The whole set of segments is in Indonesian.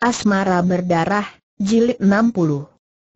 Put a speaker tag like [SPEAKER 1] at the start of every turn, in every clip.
[SPEAKER 1] Asmara Berdarah, Jilid 60.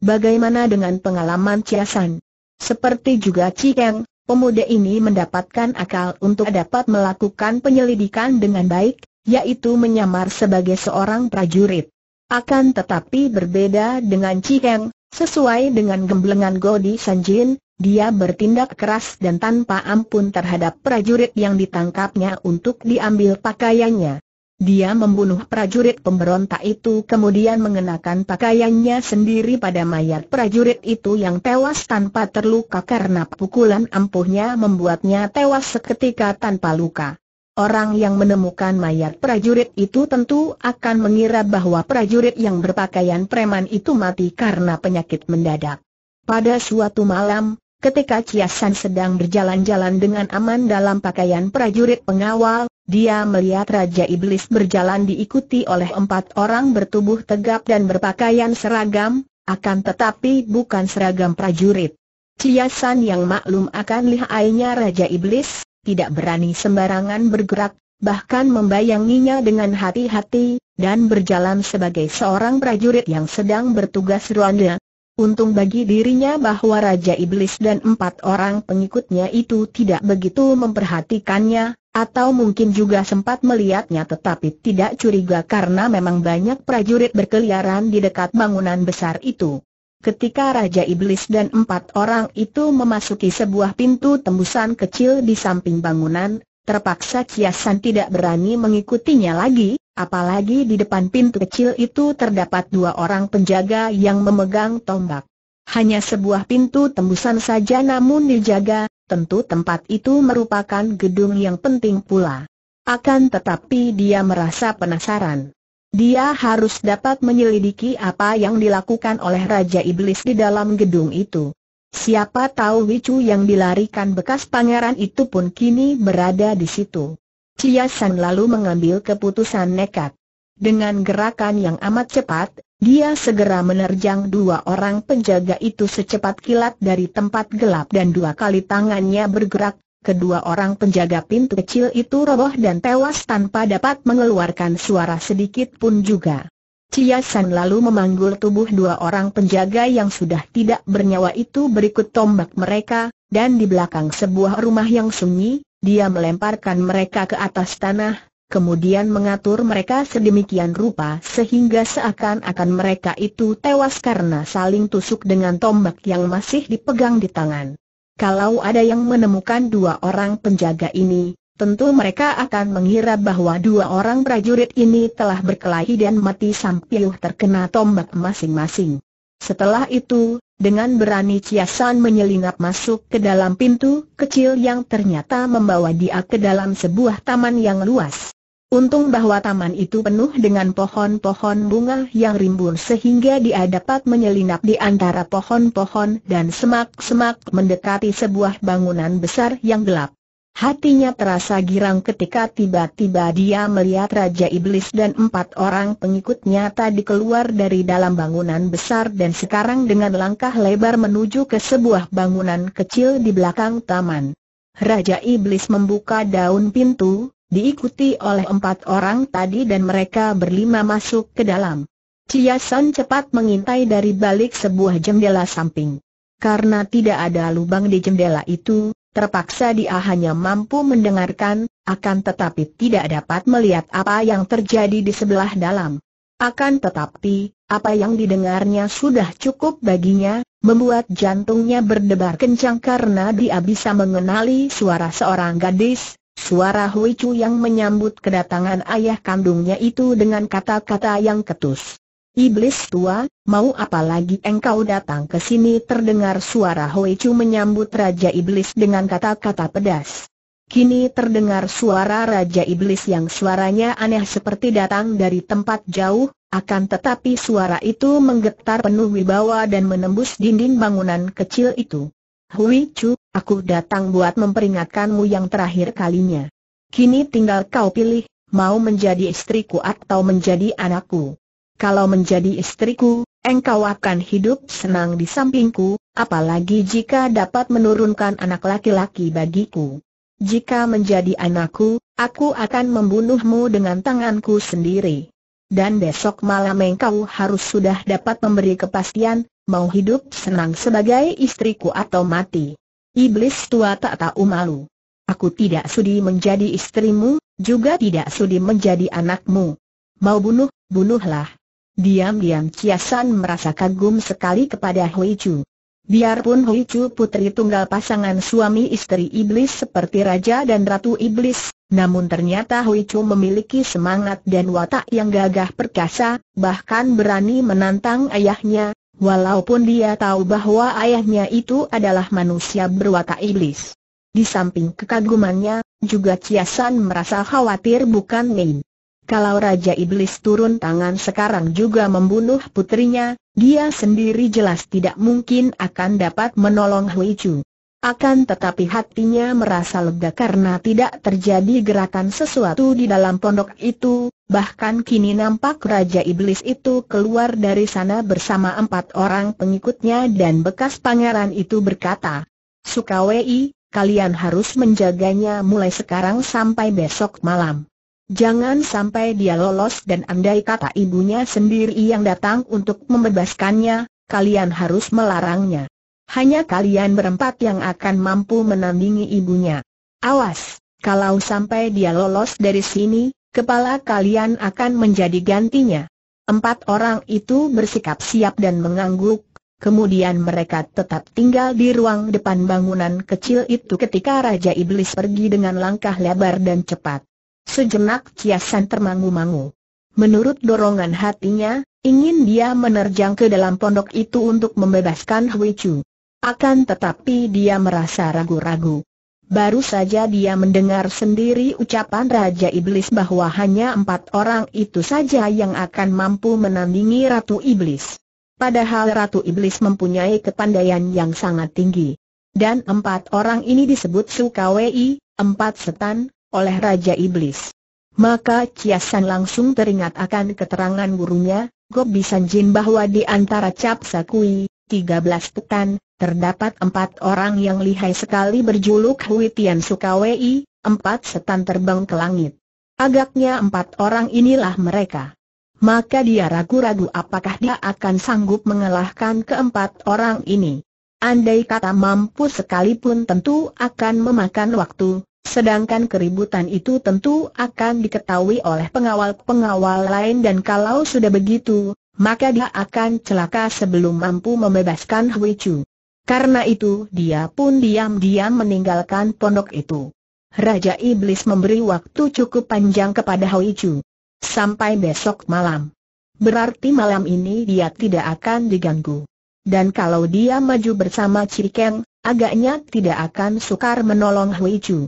[SPEAKER 1] Bagaimana dengan pengalaman Ciasan? Seperti juga Cikeng, pemuda ini mendapatkan akal untuk dapat melakukan penyelidikan dengan baik, yaitu menyamar sebagai seorang prajurit. Akan tetapi berbeda dengan Cikeng, sesuai dengan gemblengan Godi Sanjin, dia bertindak keras dan tanpa ampun terhadap prajurit yang ditangkapnya untuk diambil pakaiannya. Dia membunuh prajurit pemberontak itu kemudian mengenakan pakaiannya sendiri pada mayat prajurit itu yang tewas tanpa terluka karena pukulan ampuhnya membuatnya tewas seketika tanpa luka. Orang yang menemukan mayat prajurit itu tentu akan mengira bahwa prajurit yang berpakaian preman itu mati karena penyakit mendadak. Pada suatu malam, ketika Chiasan sedang berjalan-jalan dengan aman dalam pakaian prajurit pengawal, dia melihat Raja Iblis berjalan diikuti oleh empat orang bertubuh tegap dan berpakaian seragam, akan tetapi bukan seragam prajurit. Ciasan yang maklum akan lihainya Raja Iblis, tidak berani sembarangan bergerak, bahkan membayanginya dengan hati-hati, dan berjalan sebagai seorang prajurit yang sedang bertugas ruanda. Untung bagi dirinya bahwa Raja Iblis dan empat orang pengikutnya itu tidak begitu memperhatikannya, atau mungkin juga sempat melihatnya tetapi tidak curiga karena memang banyak prajurit berkeliaran di dekat bangunan besar itu. Ketika Raja Iblis dan empat orang itu memasuki sebuah pintu tembusan kecil di samping bangunan, terpaksa Ciasan tidak berani mengikutinya lagi, apalagi di depan pintu kecil itu terdapat dua orang penjaga yang memegang tombak. Hanya sebuah pintu tembusan saja namun dijaga, tentu tempat itu merupakan gedung yang penting pula. Akan tetapi dia merasa penasaran. Dia harus dapat menyelidiki apa yang dilakukan oleh Raja Iblis di dalam gedung itu. Siapa tahu Wicu yang dilarikan bekas pangeran itu pun kini berada di situ. Chia San lalu mengambil keputusan nekat. Dengan gerakan yang amat cepat, dia segera menerjang dua orang penjaga itu secepat kilat dari tempat gelap dan dua kali tangannya bergerak, kedua orang penjaga pintu kecil itu roboh dan tewas tanpa dapat mengeluarkan suara sedikit pun juga. Cia San lalu memanggul tubuh dua orang penjaga yang sudah tidak bernyawa itu berikut tombak mereka, dan di belakang sebuah rumah yang sunyi, dia melemparkan mereka ke atas tanah, kemudian mengatur mereka sedemikian rupa sehingga seakan-akan mereka itu tewas karena saling tusuk dengan tombak yang masih dipegang di tangan. Kalau ada yang menemukan dua orang penjaga ini, tentu mereka akan mengira bahwa dua orang prajurit ini telah berkelahi dan mati sampiuh terkena tombak masing-masing. Setelah itu, dengan berani Ciasan menyelinap masuk ke dalam pintu kecil yang ternyata membawa dia ke dalam sebuah taman yang luas. Untung bahwa taman itu penuh dengan pohon-pohon bunga yang rimbun sehingga dia dapat menyelinap di antara pohon-pohon dan semak-semak mendekati sebuah bangunan besar yang gelap. Hatinya terasa girang ketika tiba-tiba dia melihat Raja Iblis dan empat orang pengikutnya tadi keluar dari dalam bangunan besar dan sekarang dengan langkah lebar menuju ke sebuah bangunan kecil di belakang taman. Raja Iblis membuka daun pintu, diikuti oleh empat orang tadi dan mereka berlima masuk ke dalam. Chia San cepat mengintai dari balik sebuah jendela samping. Karena tidak ada lubang di jendela itu, terpaksa dia hanya mampu mendengarkan, akan tetapi tidak dapat melihat apa yang terjadi di sebelah dalam. Akan tetapi, apa yang didengarnya sudah cukup baginya, membuat jantungnya berdebar kencang karena dia bisa mengenali suara seorang gadis, Suara Hui Chu yang menyambut kedatangan ayah kandungnya itu dengan kata-kata yang ketus. Iblis tua, mau apa lagi engkau datang ke sini terdengar suara Hoi Chu menyambut Raja Iblis dengan kata-kata pedas. Kini terdengar suara Raja Iblis yang suaranya aneh seperti datang dari tempat jauh, akan tetapi suara itu menggetar penuh wibawa dan menembus dinding bangunan kecil itu. Hui Chu, aku datang buat memperingatkanmu yang terakhir kalinya. Kini tinggal kau pilih, mau menjadi istriku atau menjadi anakku. Kalau menjadi istriku, engkau akan hidup senang di sampingku, apalagi jika dapat menurunkan anak laki-laki bagiku. Jika menjadi anakku, aku akan membunuhmu dengan tanganku sendiri. Dan besok malam engkau harus sudah dapat memberi kepastian, mau hidup senang sebagai istriku atau mati. Iblis tua tak tahu malu. Aku tidak sudi menjadi istrimu, juga tidak sudi menjadi anakmu. Mau bunuh, bunuhlah. Diam-diam Kiasan merasa kagum sekali kepada Hui Chu. Biarpun Hui Chu putri tunggal pasangan suami istri iblis seperti raja dan ratu iblis, namun ternyata Hui Chu memiliki semangat dan watak yang gagah perkasa, bahkan berani menantang ayahnya, Walaupun dia tahu bahwa ayahnya itu adalah manusia berwatak iblis. Di samping kekagumannya, juga Ciasan merasa khawatir bukan main. Kalau Raja Iblis turun tangan sekarang juga membunuh putrinya, dia sendiri jelas tidak mungkin akan dapat menolong Hui Chu. Akan tetapi hatinya merasa lega karena tidak terjadi gerakan sesuatu di dalam pondok itu, bahkan kini nampak Raja Iblis itu keluar dari sana bersama empat orang pengikutnya dan bekas pangeran itu berkata, Sukawei, kalian harus menjaganya mulai sekarang sampai besok malam. Jangan sampai dia lolos dan andai kata ibunya sendiri yang datang untuk membebaskannya, kalian harus melarangnya. Hanya kalian berempat yang akan mampu menandingi ibunya. Awas, kalau sampai dia lolos dari sini, kepala kalian akan menjadi gantinya. Empat orang itu bersikap siap dan mengangguk, kemudian mereka tetap tinggal di ruang depan bangunan kecil itu ketika Raja Iblis pergi dengan langkah lebar dan cepat. Sejenak Ciasan termangu-mangu. Menurut dorongan hatinya, ingin dia menerjang ke dalam pondok itu untuk membebaskan Hui Chu. Akan tetapi dia merasa ragu-ragu. Baru saja dia mendengar sendiri ucapan Raja Iblis bahwa hanya empat orang itu saja yang akan mampu menandingi Ratu Iblis. Padahal Ratu Iblis mempunyai kepandaian yang sangat tinggi. Dan empat orang ini disebut Sukawi, empat setan, oleh Raja Iblis. Maka Ciasan langsung teringat akan keterangan gurunya, Gobi Sanjin bahwa di antara Cap Sakui, 13 petan, terdapat empat orang yang lihai sekali berjuluk Huitian Tian Sukawei, empat setan terbang ke langit. Agaknya empat orang inilah mereka. Maka dia ragu-ragu apakah dia akan sanggup mengalahkan keempat orang ini. Andai kata mampu sekalipun tentu akan memakan waktu, sedangkan keributan itu tentu akan diketahui oleh pengawal-pengawal lain dan kalau sudah begitu, maka dia akan celaka sebelum mampu membebaskan Hui Chu. Karena itu dia pun diam-diam meninggalkan pondok itu. Raja Iblis memberi waktu cukup panjang kepada Hoi Chu. Sampai besok malam. Berarti malam ini dia tidak akan diganggu. Dan kalau dia maju bersama Cikeng, agaknya tidak akan sukar menolong Hui Chu.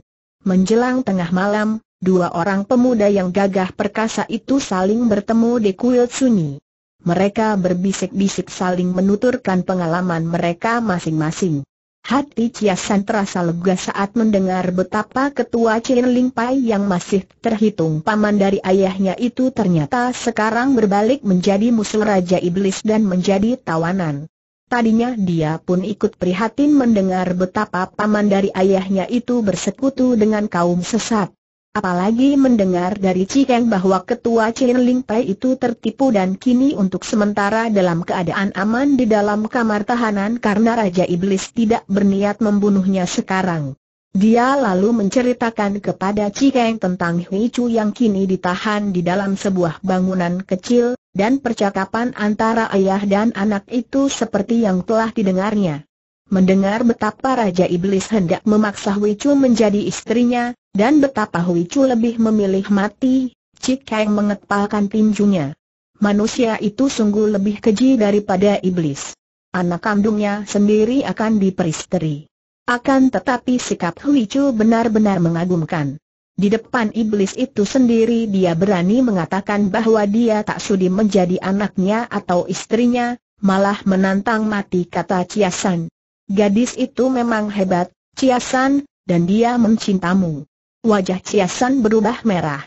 [SPEAKER 1] Menjelang tengah malam, dua orang pemuda yang gagah perkasa itu saling bertemu di kuil sunyi mereka berbisik-bisik saling menuturkan pengalaman mereka masing-masing. Hati Chia San terasa lega saat mendengar betapa ketua Chin Ling Pai yang masih terhitung paman dari ayahnya itu ternyata sekarang berbalik menjadi musuh Raja Iblis dan menjadi tawanan. Tadinya dia pun ikut prihatin mendengar betapa paman dari ayahnya itu bersekutu dengan kaum sesat. Apalagi mendengar dari Cikeng bahwa ketua Chen Ling Pai itu tertipu dan kini untuk sementara dalam keadaan aman di dalam kamar tahanan karena Raja Iblis tidak berniat membunuhnya sekarang. Dia lalu menceritakan kepada Cikeng tentang Hui Chu yang kini ditahan di dalam sebuah bangunan kecil, dan percakapan antara ayah dan anak itu seperti yang telah didengarnya. Mendengar betapa Raja Iblis hendak memaksa Hui Chu menjadi istrinya, dan betapa Hui Chu lebih memilih mati, Cik Kang mengepalkan tinjunya. Manusia itu sungguh lebih keji daripada iblis. Anak kandungnya sendiri akan diperisteri. Akan tetapi sikap Hui Chu benar-benar mengagumkan. Di depan iblis itu sendiri dia berani mengatakan bahwa dia tak sudi menjadi anaknya atau istrinya, malah menantang mati kata Ciasan. Gadis itu memang hebat, Ciasan, dan dia mencintamu. Wajah Ciasan berubah merah.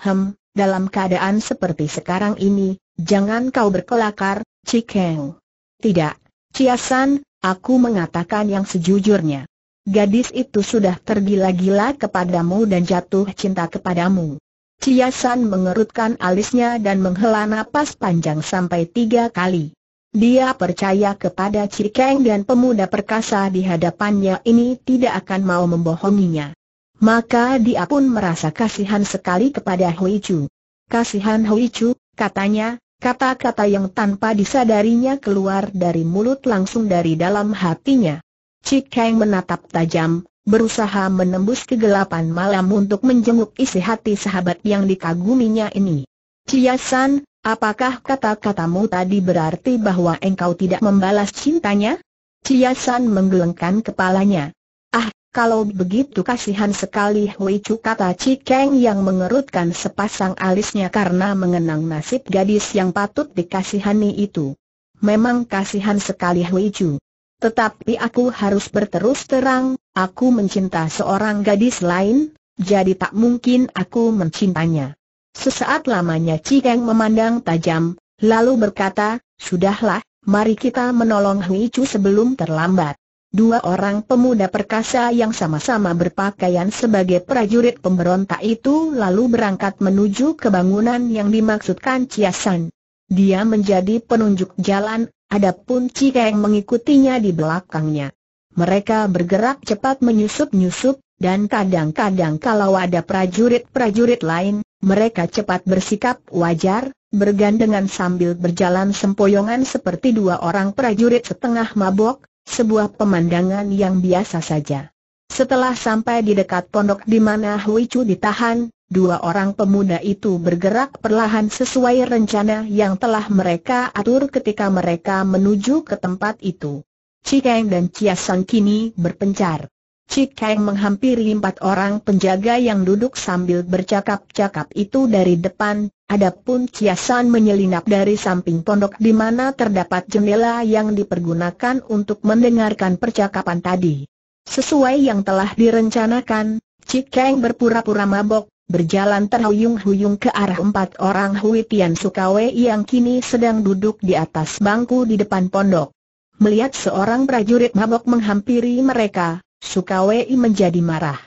[SPEAKER 1] Hem, dalam keadaan seperti sekarang ini, jangan kau berkelakar, Cikeng. Tidak, Ciasan, aku mengatakan yang sejujurnya. Gadis itu sudah tergila-gila kepadamu dan jatuh cinta kepadamu. Ciasan mengerutkan alisnya dan menghela napas panjang sampai tiga kali. Dia percaya kepada Cikeng dan pemuda perkasa di hadapannya ini tidak akan mau membohonginya. Maka dia pun merasa kasihan sekali kepada Hui Chu. Kasihan Hui Chu, katanya, kata-kata yang tanpa disadarinya keluar dari mulut langsung dari dalam hatinya. Cik Kang menatap tajam, berusaha menembus kegelapan malam untuk menjenguk isi hati sahabat yang dikaguminya ini. Ciasan, apakah kata-katamu tadi berarti bahwa engkau tidak membalas cintanya? Ciasan menggelengkan kepalanya kalau begitu kasihan sekali Hui Chu kata Cikeng yang mengerutkan sepasang alisnya karena mengenang nasib gadis yang patut dikasihani itu. Memang kasihan sekali Hui Chu. Tetapi aku harus berterus terang, aku mencinta seorang gadis lain, jadi tak mungkin aku mencintanya. Sesaat lamanya Cikeng memandang tajam, lalu berkata, Sudahlah, mari kita menolong Hui Chu sebelum terlambat. Dua orang pemuda perkasa yang sama-sama berpakaian sebagai prajurit pemberontak itu lalu berangkat menuju ke bangunan yang dimaksudkan Ciasan. Dia menjadi penunjuk jalan, adapun Cikeng mengikutinya di belakangnya. Mereka bergerak cepat menyusup-nyusup, dan kadang-kadang kalau ada prajurit-prajurit lain, mereka cepat bersikap wajar, bergandengan sambil berjalan sempoyongan seperti dua orang prajurit setengah mabok, sebuah pemandangan yang biasa saja. Setelah sampai di dekat pondok di mana Hui Chu ditahan, dua orang pemuda itu bergerak perlahan sesuai rencana yang telah mereka atur ketika mereka menuju ke tempat itu. Cikeng dan Chia Sang kini berpencar. Cikeng menghampiri empat orang penjaga yang duduk sambil bercakap-cakap itu dari depan, Adapun Kiasan menyelinap dari samping pondok di mana terdapat jendela yang dipergunakan untuk mendengarkan percakapan tadi. Sesuai yang telah direncanakan, Cik Keng berpura-pura mabok, berjalan terhuyung-huyung ke arah empat orang Huitian Tian Sukawe yang kini sedang duduk di atas bangku di depan pondok. Melihat seorang prajurit mabok menghampiri mereka, Sukawei menjadi marah.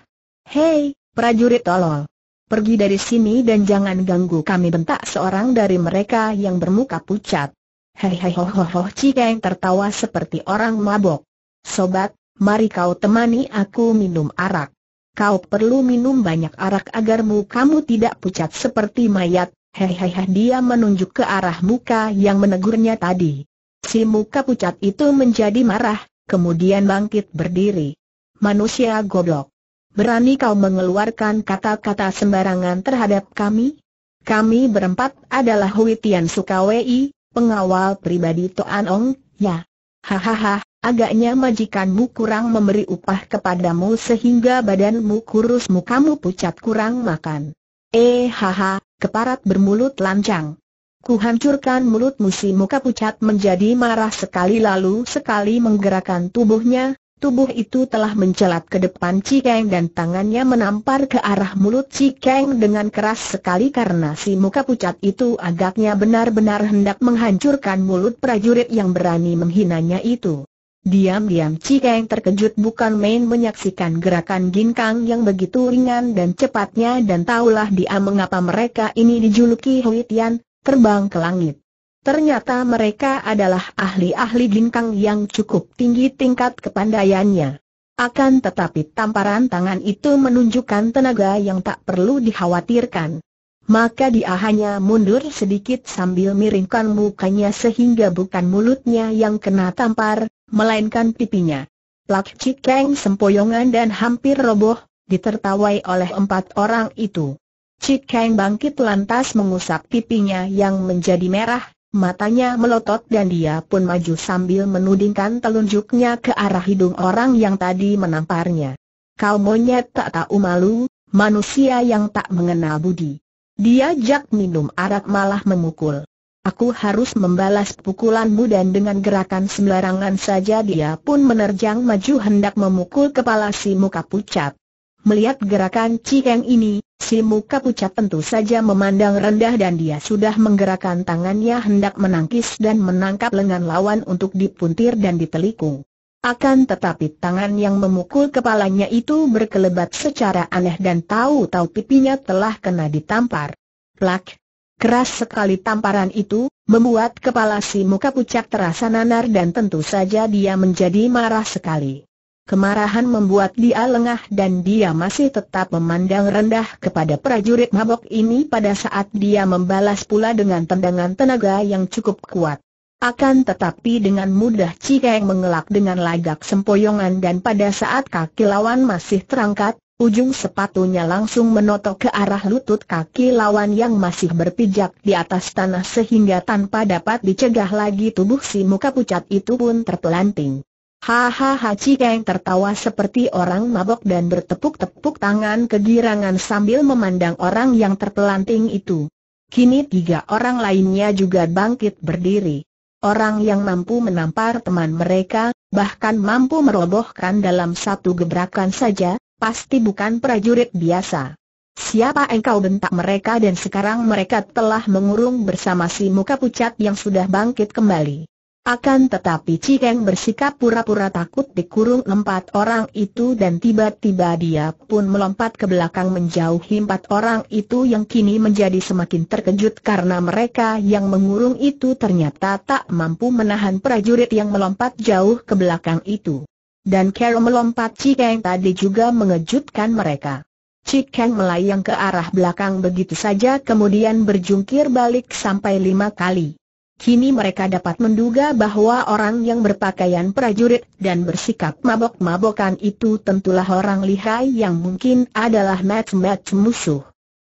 [SPEAKER 1] Hei, prajurit tolol pergi dari sini dan jangan ganggu kami bentak seorang dari mereka yang bermuka pucat. Hei hei ho ho ho Cikeng tertawa seperti orang mabok. Sobat, mari kau temani aku minum arak. Kau perlu minum banyak arak agar mukamu tidak pucat seperti mayat. Hei hei hei dia menunjuk ke arah muka yang menegurnya tadi. Si muka pucat itu menjadi marah, kemudian bangkit berdiri. Manusia goblok berani kau mengeluarkan kata-kata sembarangan terhadap kami? Kami berempat adalah Hui Tian Sukawei, pengawal pribadi Toan Ong, ya. Hahaha, agaknya majikanmu kurang memberi upah kepadamu sehingga badanmu kurus mukamu pucat kurang makan. Eh haha, keparat bermulut lancang. Kuhancurkan mulut musim muka pucat menjadi marah sekali lalu sekali menggerakkan tubuhnya, Tubuh itu telah mencelat ke depan Cikeng dan tangannya menampar ke arah mulut Cikeng dengan keras sekali karena si muka pucat itu agaknya benar-benar hendak menghancurkan mulut prajurit yang berani menghinanya itu. Diam-diam Cikeng terkejut bukan main menyaksikan gerakan ginkang yang begitu ringan dan cepatnya dan tahulah dia mengapa mereka ini dijuluki Hui Tian, terbang ke langit. Ternyata mereka adalah ahli-ahli ginkang yang cukup tinggi tingkat kepandaiannya. Akan tetapi tamparan tangan itu menunjukkan tenaga yang tak perlu dikhawatirkan. Maka dia hanya mundur sedikit sambil miringkan mukanya sehingga bukan mulutnya yang kena tampar, melainkan pipinya. Lak Cikeng sempoyongan dan hampir roboh, ditertawai oleh empat orang itu. Cikeng bangkit lantas mengusap pipinya yang menjadi merah, Matanya melotot dan dia pun maju sambil menudingkan telunjuknya ke arah hidung orang yang tadi menamparnya. Kau monyet tak tahu malu, manusia yang tak mengenal budi. Dia jak minum arak malah memukul. Aku harus membalas pukulanmu dan dengan gerakan sembarangan saja dia pun menerjang maju hendak memukul kepala si muka pucat. Melihat gerakan Cikeng ini, si muka pucat tentu saja memandang rendah dan dia sudah menggerakkan tangannya hendak menangkis dan menangkap lengan lawan untuk dipuntir dan ditelikung. Akan tetapi tangan yang memukul kepalanya itu berkelebat secara aneh dan tahu-tahu pipinya telah kena ditampar. Plak! Keras sekali tamparan itu, membuat kepala si muka pucat terasa nanar dan tentu saja dia menjadi marah sekali. Kemarahan membuat dia lengah dan dia masih tetap memandang rendah kepada prajurit mabok ini pada saat dia membalas pula dengan tendangan tenaga yang cukup kuat. Akan tetapi dengan mudah Cikeng mengelak dengan lagak sempoyongan dan pada saat kaki lawan masih terangkat, ujung sepatunya langsung menotok ke arah lutut kaki lawan yang masih berpijak di atas tanah sehingga tanpa dapat dicegah lagi tubuh si muka pucat itu pun terpelanting. Hahaha Cikeng tertawa seperti orang mabok dan bertepuk-tepuk tangan kegirangan sambil memandang orang yang terpelanting itu. Kini tiga orang lainnya juga bangkit berdiri. Orang yang mampu menampar teman mereka, bahkan mampu merobohkan dalam satu gebrakan saja, pasti bukan prajurit biasa. Siapa engkau bentak mereka dan sekarang mereka telah mengurung bersama si muka pucat yang sudah bangkit kembali. Akan tetapi Cikeng bersikap pura-pura takut dikurung empat orang itu dan tiba-tiba dia pun melompat ke belakang menjauhi empat orang itu yang kini menjadi semakin terkejut karena mereka yang mengurung itu ternyata tak mampu menahan prajurit yang melompat jauh ke belakang itu. Dan Carol melompat Cikeng tadi juga mengejutkan mereka. Cikeng melayang ke arah belakang begitu saja kemudian berjungkir balik sampai lima kali. Kini mereka dapat menduga bahwa orang yang berpakaian prajurit dan bersikap mabok-mabokan itu tentulah orang lihai yang mungkin adalah match-match musuh.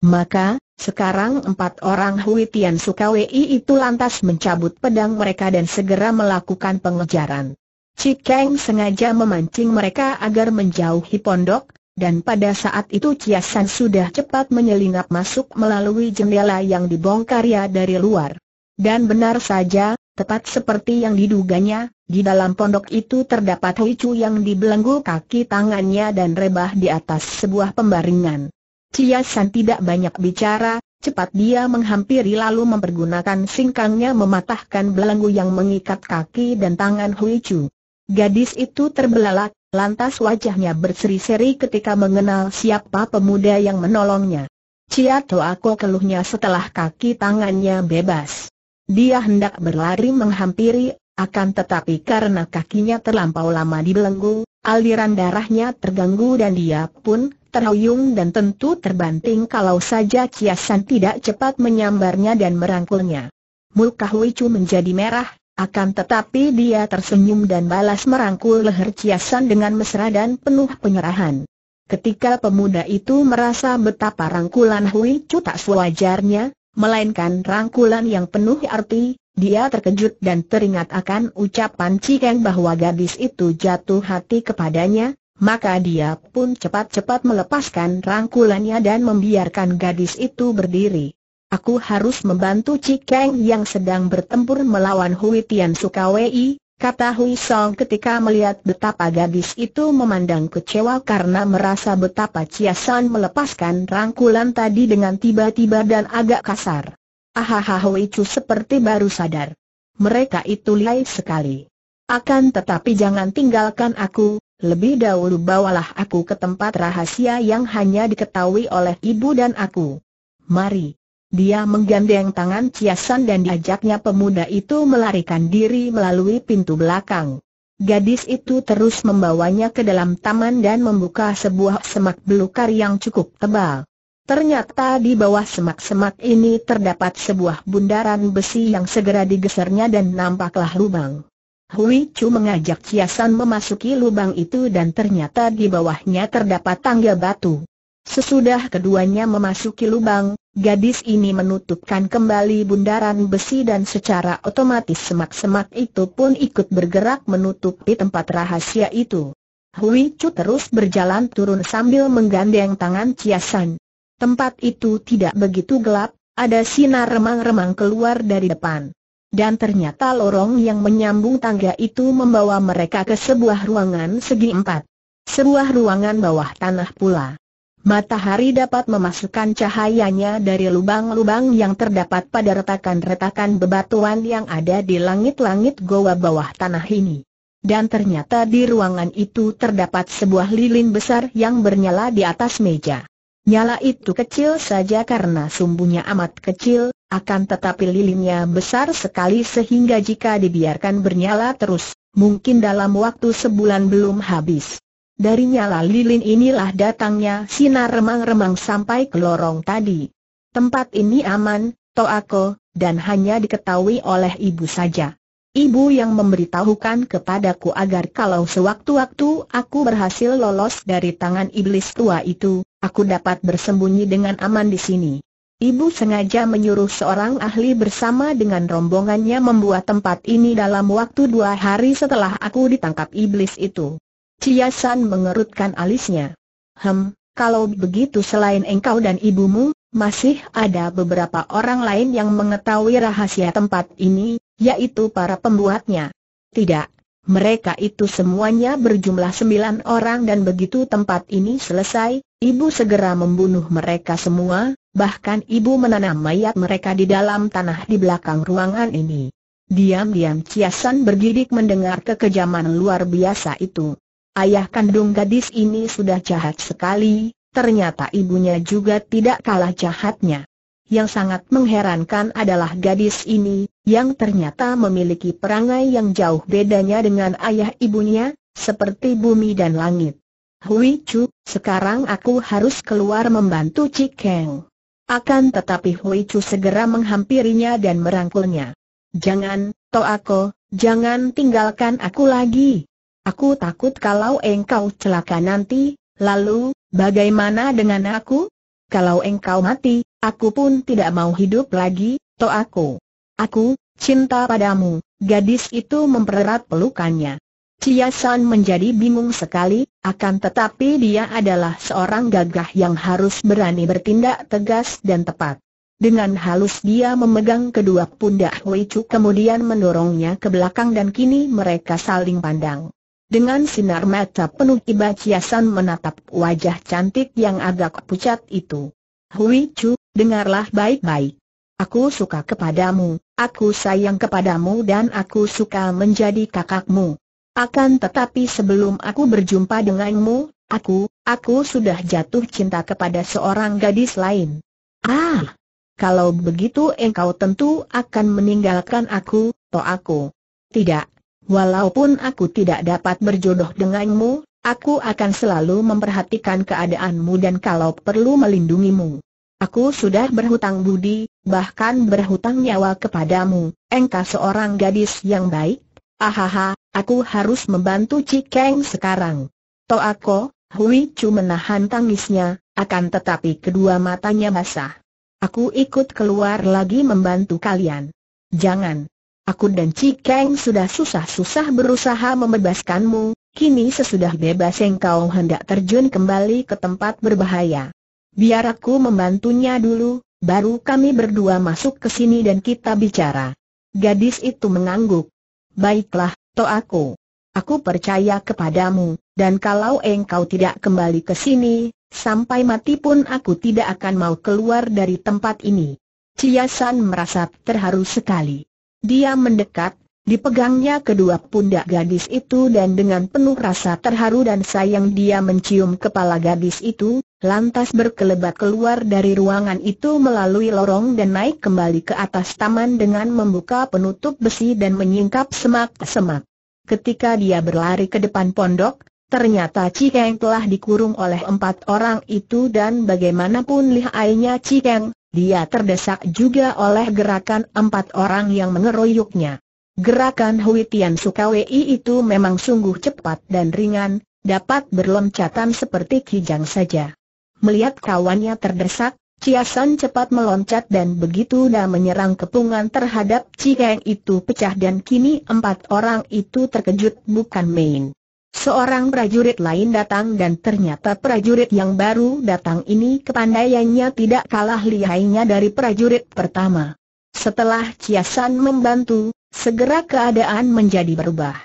[SPEAKER 1] Maka, sekarang empat orang Hui Tian Sukawi itu lantas mencabut pedang mereka dan segera melakukan pengejaran. Cikeng sengaja memancing mereka agar menjauhi pondok, dan pada saat itu San sudah cepat menyelinap masuk melalui jendela yang dibongkar ya dari luar. Dan benar saja, tepat seperti yang diduganya, di dalam pondok itu terdapat Hui Chu yang dibelenggu kaki tangannya dan rebah di atas sebuah pembaringan. Chia San tidak banyak bicara, cepat dia menghampiri lalu mempergunakan singkangnya mematahkan belenggu yang mengikat kaki dan tangan Hui Chu. Gadis itu terbelalak, lantas wajahnya berseri-seri ketika mengenal siapa pemuda yang menolongnya. Cia aku keluhnya setelah kaki tangannya bebas. Dia hendak berlari menghampiri, akan tetapi karena kakinya terlampau lama dibelenggu, aliran darahnya terganggu dan dia pun terhuyung dan tentu terbanting kalau saja kiasan tidak cepat menyambarnya dan merangkulnya. Muka Huichu menjadi merah, akan tetapi dia tersenyum dan balas merangkul leher kiasan dengan mesra dan penuh penyerahan. Ketika pemuda itu merasa betapa rangkulan Hui tak sewajarnya, Melainkan rangkulan yang penuh arti, dia terkejut dan teringat akan ucapan Cikeng bahwa gadis itu jatuh hati kepadanya, maka dia pun cepat-cepat melepaskan rangkulannya dan membiarkan gadis itu berdiri. Aku harus membantu Cikeng yang sedang bertempur melawan Hui Tian Sukawei, kata Hui Song ketika melihat betapa gadis itu memandang kecewa karena merasa betapa Chia San melepaskan rangkulan tadi dengan tiba-tiba dan agak kasar. Ahaha Hui Chu seperti baru sadar. Mereka itu lihai sekali. Akan tetapi jangan tinggalkan aku, lebih dahulu bawalah aku ke tempat rahasia yang hanya diketahui oleh ibu dan aku. Mari. Dia menggandeng tangan Ciasan dan diajaknya pemuda itu melarikan diri melalui pintu belakang. Gadis itu terus membawanya ke dalam taman dan membuka sebuah semak belukar yang cukup tebal. Ternyata di bawah semak-semak ini terdapat sebuah bundaran besi yang segera digesernya dan nampaklah lubang. Hui Chu mengajak Ciasan memasuki lubang itu dan ternyata di bawahnya terdapat tangga batu. Sesudah keduanya memasuki lubang, gadis ini menutupkan kembali bundaran besi dan secara otomatis semak-semak itu pun ikut bergerak menutupi tempat rahasia itu. Hui Chu terus berjalan turun sambil menggandeng tangan Ciasan. Tempat itu tidak begitu gelap, ada sinar remang-remang keluar dari depan. Dan ternyata lorong yang menyambung tangga itu membawa mereka ke sebuah ruangan segi empat. Sebuah ruangan bawah tanah pula. Matahari dapat memasukkan cahayanya dari lubang-lubang yang terdapat pada retakan-retakan bebatuan yang ada di langit-langit goa bawah tanah ini. Dan ternyata di ruangan itu terdapat sebuah lilin besar yang bernyala di atas meja. Nyala itu kecil saja karena sumbunya amat kecil, akan tetapi lilinnya besar sekali sehingga jika dibiarkan bernyala terus, mungkin dalam waktu sebulan belum habis. Dari nyala lilin inilah datangnya sinar remang-remang sampai ke lorong tadi. Tempat ini aman, aku, dan hanya diketahui oleh ibu saja. Ibu yang memberitahukan kepadaku agar kalau sewaktu-waktu aku berhasil lolos dari tangan iblis tua itu, aku dapat bersembunyi dengan aman di sini. Ibu sengaja menyuruh seorang ahli bersama dengan rombongannya membuat tempat ini dalam waktu dua hari setelah aku ditangkap iblis itu. Ciasan mengerutkan alisnya. Hem, kalau begitu selain engkau dan ibumu, masih ada beberapa orang lain yang mengetahui rahasia tempat ini, yaitu para pembuatnya. Tidak, mereka itu semuanya berjumlah sembilan orang dan begitu tempat ini selesai, ibu segera membunuh mereka semua, bahkan ibu menanam mayat mereka di dalam tanah di belakang ruangan ini. Diam-diam Ciasan bergidik mendengar kekejaman luar biasa itu. Ayah kandung gadis ini sudah jahat sekali, ternyata ibunya juga tidak kalah jahatnya. Yang sangat mengherankan adalah gadis ini, yang ternyata memiliki perangai yang jauh bedanya dengan ayah ibunya, seperti bumi dan langit. Hui Chu, sekarang aku harus keluar membantu Cikeng. Akan tetapi Hui Chu segera menghampirinya dan merangkulnya. Jangan, Toako, jangan tinggalkan aku lagi. Aku takut kalau engkau celaka nanti, lalu, bagaimana dengan aku? Kalau engkau mati, aku pun tidak mau hidup lagi, to aku. Aku, cinta padamu, gadis itu mempererat pelukannya. Chia San menjadi bingung sekali, akan tetapi dia adalah seorang gagah yang harus berani bertindak tegas dan tepat. Dengan halus dia memegang kedua pundak Hui Chu kemudian mendorongnya ke belakang dan kini mereka saling pandang. Dengan sinar mata penuh iba ciasan menatap wajah cantik yang agak pucat itu. Hui Chu, dengarlah baik-baik. Aku suka kepadamu, aku sayang kepadamu dan aku suka menjadi kakakmu. Akan tetapi sebelum aku berjumpa denganmu, aku, aku sudah jatuh cinta kepada seorang gadis lain. Ah! Kalau begitu engkau tentu akan meninggalkan aku, toh aku. Tidak, Walaupun aku tidak dapat berjodoh denganmu, aku akan selalu memperhatikan keadaanmu dan kalau perlu melindungimu. Aku sudah berhutang budi, bahkan berhutang nyawa kepadamu, engkau seorang gadis yang baik. Ahaha, aku harus membantu Cikeng sekarang. Toako, Hui Chu menahan tangisnya, akan tetapi kedua matanya basah. Aku ikut keluar lagi membantu kalian. Jangan, Aku dan Cikeng sudah susah-susah berusaha membebaskanmu, kini sesudah bebas engkau hendak terjun kembali ke tempat berbahaya. Biar aku membantunya dulu, baru kami berdua masuk ke sini dan kita bicara. Gadis itu mengangguk. Baiklah, to aku. Aku percaya kepadamu, dan kalau engkau tidak kembali ke sini, sampai mati pun aku tidak akan mau keluar dari tempat ini. Ciasan merasa terharu sekali. Dia mendekat, dipegangnya kedua pundak gadis itu dan dengan penuh rasa terharu dan sayang dia mencium kepala gadis itu, lantas berkelebat keluar dari ruangan itu melalui lorong dan naik kembali ke atas taman dengan membuka penutup besi dan menyingkap semak-semak. Ketika dia berlari ke depan pondok, Ternyata Cikeng telah dikurung oleh empat orang itu dan bagaimanapun lihainya Cikeng, dia terdesak juga oleh gerakan empat orang yang mengeroyoknya. Gerakan Hui Tian Sukawei itu memang sungguh cepat dan ringan, dapat berloncatan seperti kijang saja. Melihat kawannya terdesak, Chia San cepat meloncat dan begitu dah menyerang kepungan terhadap Cikeng itu pecah dan kini empat orang itu terkejut bukan main. Seorang prajurit lain datang dan ternyata prajurit yang baru datang ini kepandaiannya tidak kalah lihainya dari prajurit pertama. Setelah Ciasan membantu, segera keadaan menjadi berubah.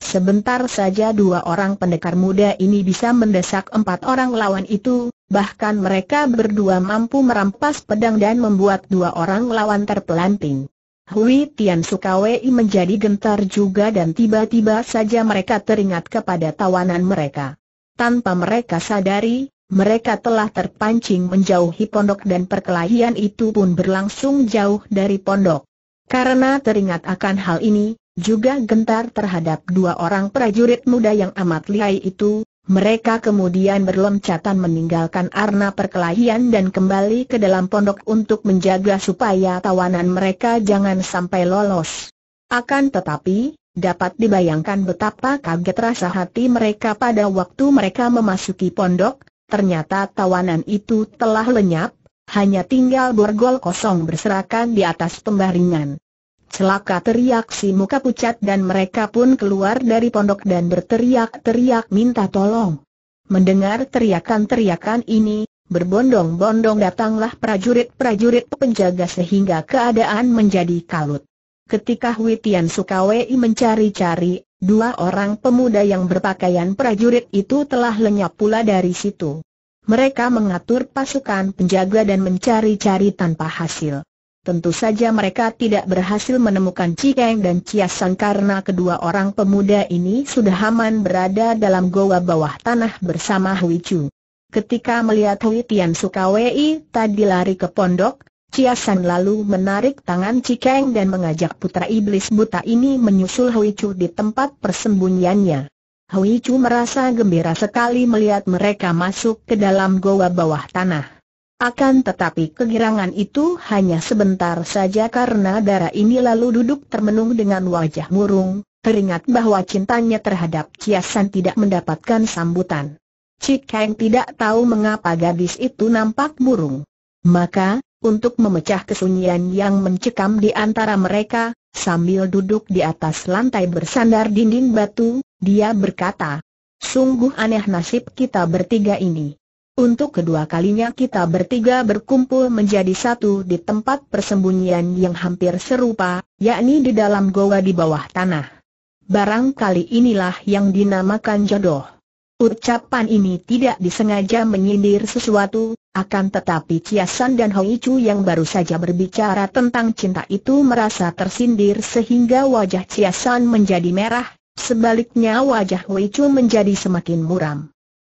[SPEAKER 1] Sebentar saja dua orang pendekar muda ini bisa mendesak empat orang lawan itu, bahkan mereka berdua mampu merampas pedang dan membuat dua orang lawan terpelanting. Hui Tian Sukawei menjadi gentar juga dan tiba-tiba saja mereka teringat kepada tawanan mereka. Tanpa mereka sadari, mereka telah terpancing menjauhi pondok dan perkelahian itu pun berlangsung jauh dari pondok. Karena teringat akan hal ini, juga gentar terhadap dua orang prajurit muda yang amat lihai itu, mereka kemudian berloncatan meninggalkan arna perkelahian dan kembali ke dalam pondok untuk menjaga supaya tawanan mereka jangan sampai lolos. Akan tetapi, Dapat dibayangkan betapa kaget rasa hati mereka pada waktu mereka memasuki pondok, ternyata tawanan itu telah lenyap, hanya tinggal borgol kosong berserakan di atas pembaringan. Celaka teriak si muka pucat dan mereka pun keluar dari pondok dan berteriak-teriak minta tolong. Mendengar teriakan-teriakan ini, berbondong-bondong datanglah prajurit-prajurit penjaga sehingga keadaan menjadi kalut. Ketika Hui Tian Sukawei mencari-cari, dua orang pemuda yang berpakaian prajurit itu telah lenyap pula dari situ. Mereka mengatur pasukan penjaga dan mencari-cari tanpa hasil. Tentu saja mereka tidak berhasil menemukan Cikeng dan Ciasan karena kedua orang pemuda ini sudah aman berada dalam goa bawah tanah bersama Hui Chu. Ketika melihat Hui Tian Sukawei tadi lari ke pondok, Ciasan lalu menarik tangan Cikeng dan mengajak putra iblis buta ini menyusul Hui Chu di tempat persembunyiannya. Hui Chu merasa gembira sekali melihat mereka masuk ke dalam goa bawah tanah. Akan tetapi kegirangan itu hanya sebentar saja karena darah ini lalu duduk termenung dengan wajah murung, teringat bahwa cintanya terhadap Ciasan tidak mendapatkan sambutan. Cik Kang tidak tahu mengapa gadis itu nampak murung. Maka, untuk memecah kesunyian yang mencekam di antara mereka, sambil duduk di atas lantai bersandar dinding batu, dia berkata, Sungguh aneh nasib kita bertiga ini. Untuk kedua kalinya kita bertiga berkumpul menjadi satu di tempat persembunyian yang hampir serupa, yakni di dalam goa di bawah tanah. Barangkali inilah yang dinamakan jodoh. Ucapan ini tidak disengaja menyindir sesuatu, akan tetapi Ciasan dan Hong Chu yang baru saja berbicara tentang cinta itu merasa tersindir sehingga wajah Ciasan menjadi merah, sebaliknya wajah Hong Chu menjadi semakin muram.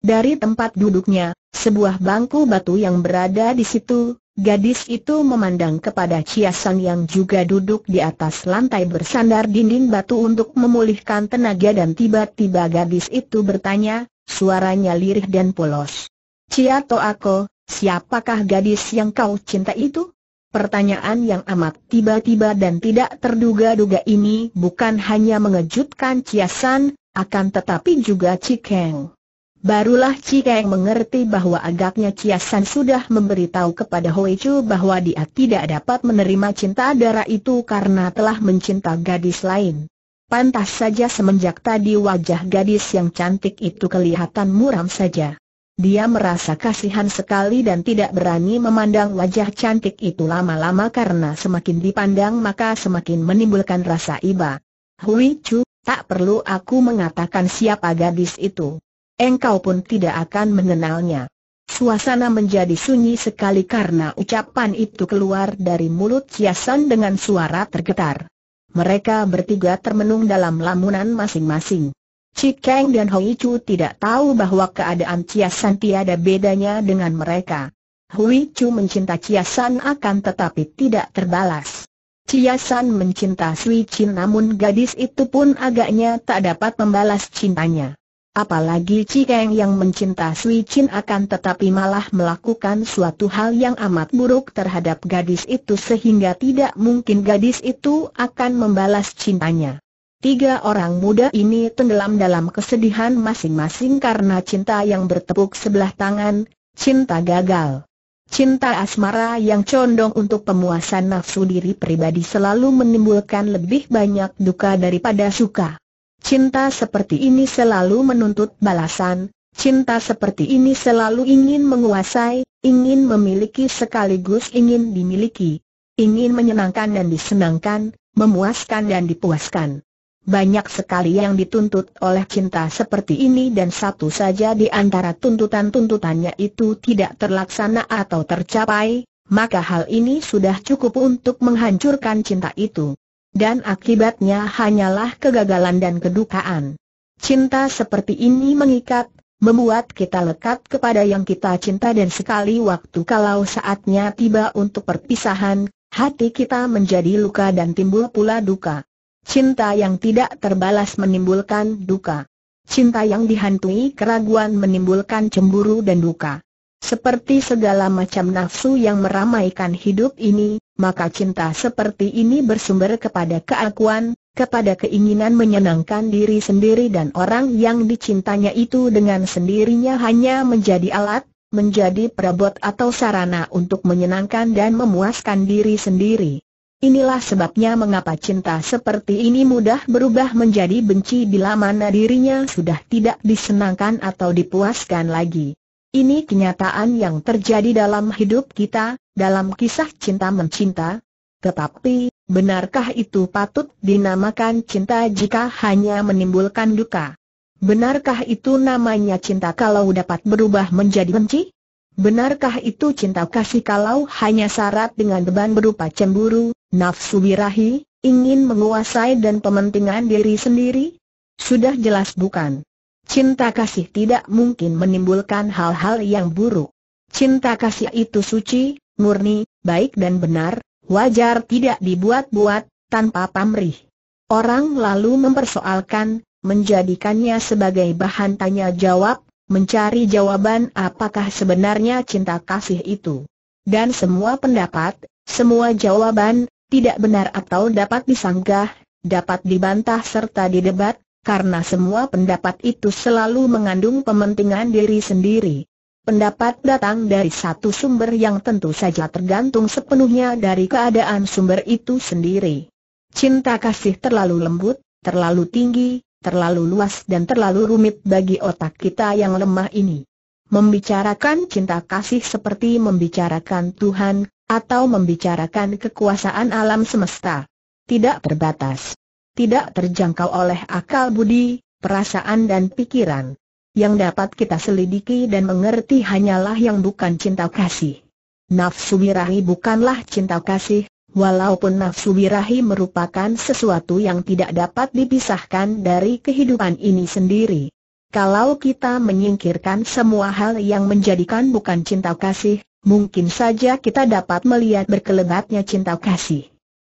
[SPEAKER 1] Dari tempat duduknya, sebuah bangku batu yang berada di situ, gadis itu memandang kepada Chiasan yang juga duduk di atas lantai bersandar dinding batu untuk memulihkan tenaga dan tiba-tiba gadis itu bertanya, suaranya lirih dan polos. to Toako, siapakah gadis yang kau cinta itu? Pertanyaan yang amat tiba-tiba dan tidak terduga-duga ini bukan hanya mengejutkan Chiasan, akan tetapi juga Cikeng. Barulah Cikeng mengerti bahwa agaknya San sudah memberitahu kepada Hoi Chu bahwa dia tidak dapat menerima cinta darah itu karena telah mencinta gadis lain. Pantas saja semenjak tadi wajah gadis yang cantik itu kelihatan muram saja. Dia merasa kasihan sekali dan tidak berani memandang wajah cantik itu lama-lama karena semakin dipandang maka semakin menimbulkan rasa iba. Hui Chu, tak perlu aku mengatakan siapa gadis itu engkau pun tidak akan mengenalnya. Suasana menjadi sunyi sekali karena ucapan itu keluar dari mulut Ciasan dengan suara tergetar. Mereka bertiga termenung dalam lamunan masing-masing. Cikeng dan Hui Chu tidak tahu bahwa keadaan Ciasan tiada bedanya dengan mereka. Hui Chu mencinta Ciasan akan tetapi tidak terbalas. Ciasan mencinta Sui Chin namun gadis itu pun agaknya tak dapat membalas cintanya. Apalagi Cikeng yang mencinta Sui Chin akan tetapi malah melakukan suatu hal yang amat buruk terhadap gadis itu sehingga tidak mungkin gadis itu akan membalas cintanya. Tiga orang muda ini tenggelam dalam kesedihan masing-masing karena cinta yang bertepuk sebelah tangan, cinta gagal. Cinta asmara yang condong untuk pemuasan nafsu diri pribadi selalu menimbulkan lebih banyak duka daripada suka. Cinta seperti ini selalu menuntut balasan, cinta seperti ini selalu ingin menguasai, ingin memiliki sekaligus ingin dimiliki, ingin menyenangkan dan disenangkan, memuaskan dan dipuaskan. Banyak sekali yang dituntut oleh cinta seperti ini dan satu saja di antara tuntutan-tuntutannya itu tidak terlaksana atau tercapai, maka hal ini sudah cukup untuk menghancurkan cinta itu. Dan akibatnya hanyalah kegagalan dan kedukaan. Cinta seperti ini mengikat, membuat kita lekat kepada yang kita cinta dan sekali waktu kalau saatnya tiba untuk perpisahan, hati kita menjadi luka dan timbul pula duka. Cinta yang tidak terbalas menimbulkan duka. Cinta yang dihantui keraguan menimbulkan cemburu dan duka. Seperti segala macam nafsu yang meramaikan hidup ini, maka cinta seperti ini bersumber kepada keakuan, kepada keinginan menyenangkan diri sendiri dan orang yang dicintanya itu dengan sendirinya hanya menjadi alat, menjadi perabot atau sarana untuk menyenangkan dan memuaskan diri sendiri. Inilah sebabnya mengapa cinta seperti ini mudah berubah menjadi benci bila mana dirinya sudah tidak disenangkan atau dipuaskan lagi. Ini kenyataan yang terjadi dalam hidup kita, dalam kisah cinta mencinta. Tetapi, benarkah itu patut dinamakan cinta jika hanya menimbulkan duka? Benarkah itu namanya cinta kalau dapat berubah menjadi benci? Benarkah itu cinta kasih kalau hanya syarat dengan beban berupa cemburu, nafsu birahi, ingin menguasai dan pementingan diri sendiri? Sudah jelas bukan? Cinta kasih tidak mungkin menimbulkan hal-hal yang buruk. Cinta kasih itu suci, murni, baik dan benar, wajar tidak dibuat-buat, tanpa pamrih. Orang lalu mempersoalkan, menjadikannya sebagai bahan tanya jawab, mencari jawaban apakah sebenarnya cinta kasih itu. Dan semua pendapat, semua jawaban, tidak benar atau dapat disanggah, dapat dibantah serta didebat, karena semua pendapat itu selalu mengandung pementingan diri sendiri. Pendapat datang dari satu sumber yang tentu saja tergantung sepenuhnya dari keadaan sumber itu sendiri. Cinta kasih terlalu lembut, terlalu tinggi, terlalu luas dan terlalu rumit bagi otak kita yang lemah ini. Membicarakan cinta kasih seperti membicarakan Tuhan, atau membicarakan kekuasaan alam semesta. Tidak terbatas. Tidak terjangkau oleh akal budi, perasaan dan pikiran yang dapat kita selidiki dan mengerti hanyalah yang bukan cinta kasih. Nafsu birahi bukanlah cinta kasih, walaupun nafsu birahi merupakan sesuatu yang tidak dapat dipisahkan dari kehidupan ini sendiri. Kalau kita menyingkirkan semua hal yang menjadikan bukan cinta kasih, mungkin saja kita dapat melihat berkelebatnya cinta kasih.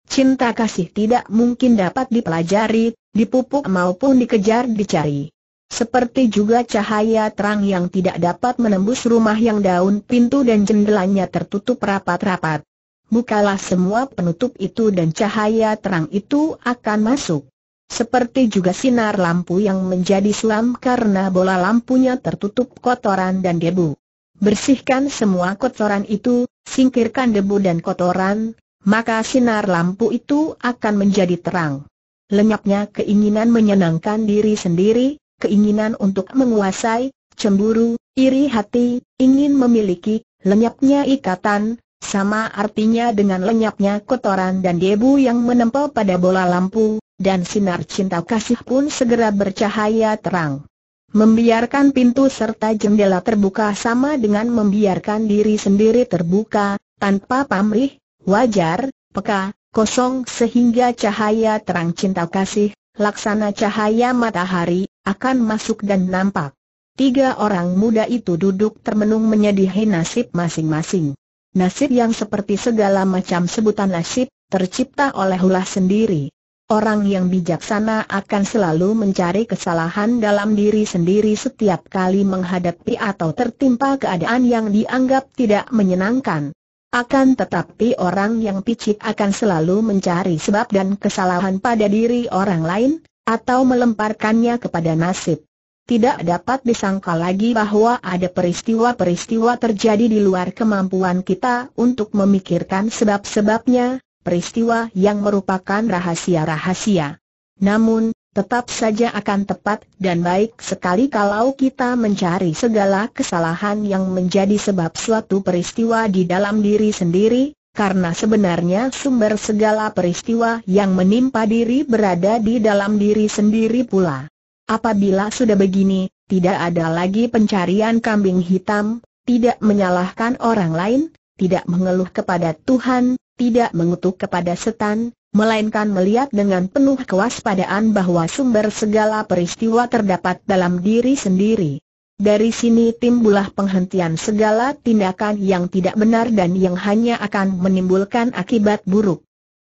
[SPEAKER 1] Cinta kasih tidak mungkin dapat dipelajari, dipupuk maupun dikejar dicari. Seperti juga cahaya terang yang tidak dapat menembus rumah yang daun pintu dan jendelanya tertutup rapat-rapat. Bukalah semua penutup itu dan cahaya terang itu akan masuk. Seperti juga sinar lampu yang menjadi suam karena bola lampunya tertutup kotoran dan debu. Bersihkan semua kotoran itu, singkirkan debu dan kotoran, maka sinar lampu itu akan menjadi terang. Lenyapnya keinginan menyenangkan diri sendiri, keinginan untuk menguasai, cemburu, iri hati, ingin memiliki, lenyapnya ikatan, sama artinya dengan lenyapnya kotoran dan debu yang menempel pada bola lampu, dan sinar cinta kasih pun segera bercahaya terang. Membiarkan pintu serta jendela terbuka sama dengan membiarkan diri sendiri terbuka, tanpa pamrih, wajar, peka, kosong sehingga cahaya terang cinta kasih, laksana cahaya matahari, akan masuk dan nampak. Tiga orang muda itu duduk termenung menyedihi nasib masing-masing. Nasib yang seperti segala macam sebutan nasib, tercipta oleh ulah sendiri. Orang yang bijaksana akan selalu mencari kesalahan dalam diri sendiri setiap kali menghadapi atau tertimpa keadaan yang dianggap tidak menyenangkan. Akan tetapi orang yang picik akan selalu mencari sebab dan kesalahan pada diri orang lain, atau melemparkannya kepada nasib. Tidak dapat disangka lagi bahwa ada peristiwa-peristiwa terjadi di luar kemampuan kita untuk memikirkan sebab-sebabnya, peristiwa yang merupakan rahasia-rahasia. Namun, tetap saja akan tepat dan baik sekali kalau kita mencari segala kesalahan yang menjadi sebab suatu peristiwa di dalam diri sendiri, karena sebenarnya sumber segala peristiwa yang menimpa diri berada di dalam diri sendiri pula. Apabila sudah begini, tidak ada lagi pencarian kambing hitam, tidak menyalahkan orang lain, tidak mengeluh kepada Tuhan, tidak mengutuk kepada setan, melainkan melihat dengan penuh kewaspadaan bahwa sumber segala peristiwa terdapat dalam diri sendiri. Dari sini timbullah penghentian segala tindakan yang tidak benar dan yang hanya akan menimbulkan akibat buruk.